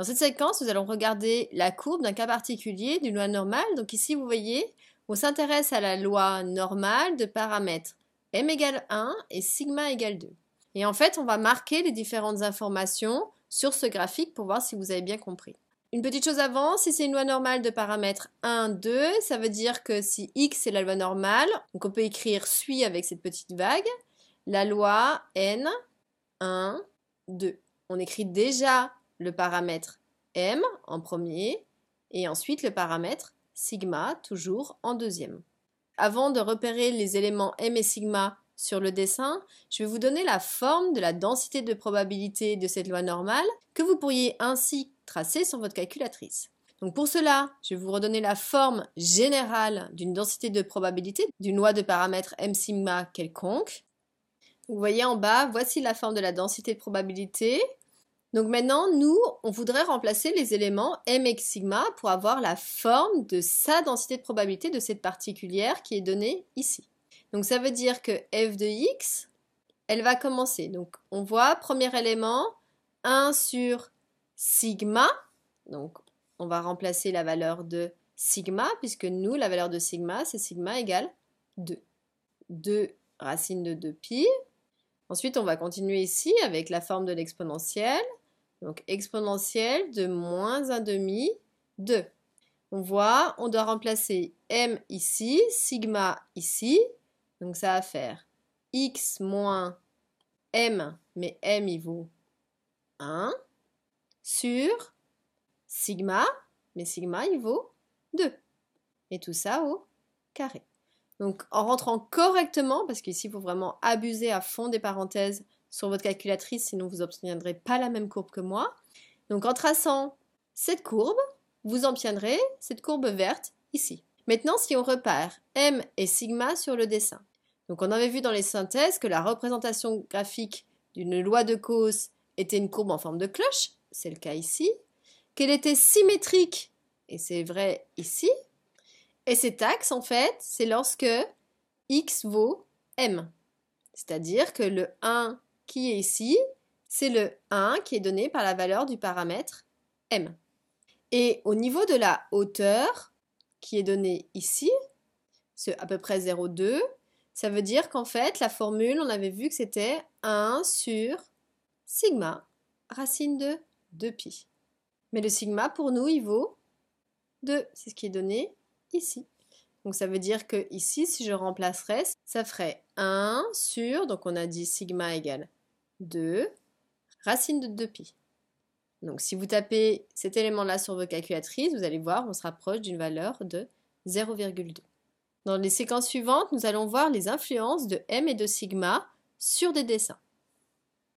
Dans cette séquence, nous allons regarder la courbe d'un cas particulier d'une loi normale. Donc ici, vous voyez, on s'intéresse à la loi normale de paramètres m égale 1 et sigma égale 2. Et en fait, on va marquer les différentes informations sur ce graphique pour voir si vous avez bien compris. Une petite chose avant, si c'est une loi normale de paramètres 1, 2, ça veut dire que si x est la loi normale, donc on peut écrire suit avec cette petite vague, la loi n, 1, 2. On écrit déjà le paramètre m en premier et ensuite le paramètre sigma toujours en deuxième. Avant de repérer les éléments m et sigma sur le dessin, je vais vous donner la forme de la densité de probabilité de cette loi normale que vous pourriez ainsi tracer sur votre calculatrice. Donc pour cela, je vais vous redonner la forme générale d'une densité de probabilité d'une loi de paramètre m sigma quelconque. Vous voyez en bas, voici la forme de la densité de probabilité donc maintenant, nous, on voudrait remplacer les éléments m et sigma pour avoir la forme de sa densité de probabilité de cette particulière qui est donnée ici. Donc ça veut dire que f de x, elle va commencer. Donc on voit, premier élément, 1 sur sigma. Donc on va remplacer la valeur de sigma, puisque nous, la valeur de sigma, c'est sigma égale 2. 2 racine de 2pi. Ensuite, on va continuer ici avec la forme de l'exponentielle. Donc exponentielle de moins demi 2. On voit, on doit remplacer m ici, sigma ici. Donc ça va faire x moins m, mais m il vaut 1, sur sigma, mais sigma il vaut 2. Et tout ça au carré. Donc en rentrant correctement, parce qu'ici il faut vraiment abuser à fond des parenthèses sur votre calculatrice, sinon vous n'obtiendrez pas la même courbe que moi. Donc en traçant cette courbe, vous obtiendrez cette courbe verte ici. Maintenant, si on repère M et sigma sur le dessin. Donc on avait vu dans les synthèses que la représentation graphique d'une loi de cause était une courbe en forme de cloche, c'est le cas ici, qu'elle était symétrique, et c'est vrai ici, et cet axe, en fait, c'est lorsque x vaut m, c'est-à-dire que le 1 qui est ici, c'est le 1 qui est donné par la valeur du paramètre m. Et au niveau de la hauteur, qui est donnée ici, c'est à peu près 0,2, ça veut dire qu'en fait, la formule, on avait vu que c'était 1 sur sigma racine de 2pi. Mais le sigma, pour nous, il vaut 2. C'est ce qui est donné ici. Donc ça veut dire que ici, si je remplacerais, ça ferait 1 sur, donc on a dit sigma égale de racine de 2π. Donc si vous tapez cet élément-là sur vos calculatrices, vous allez voir, on se rapproche d'une valeur de 0,2. Dans les séquences suivantes, nous allons voir les influences de M et de sigma sur des dessins.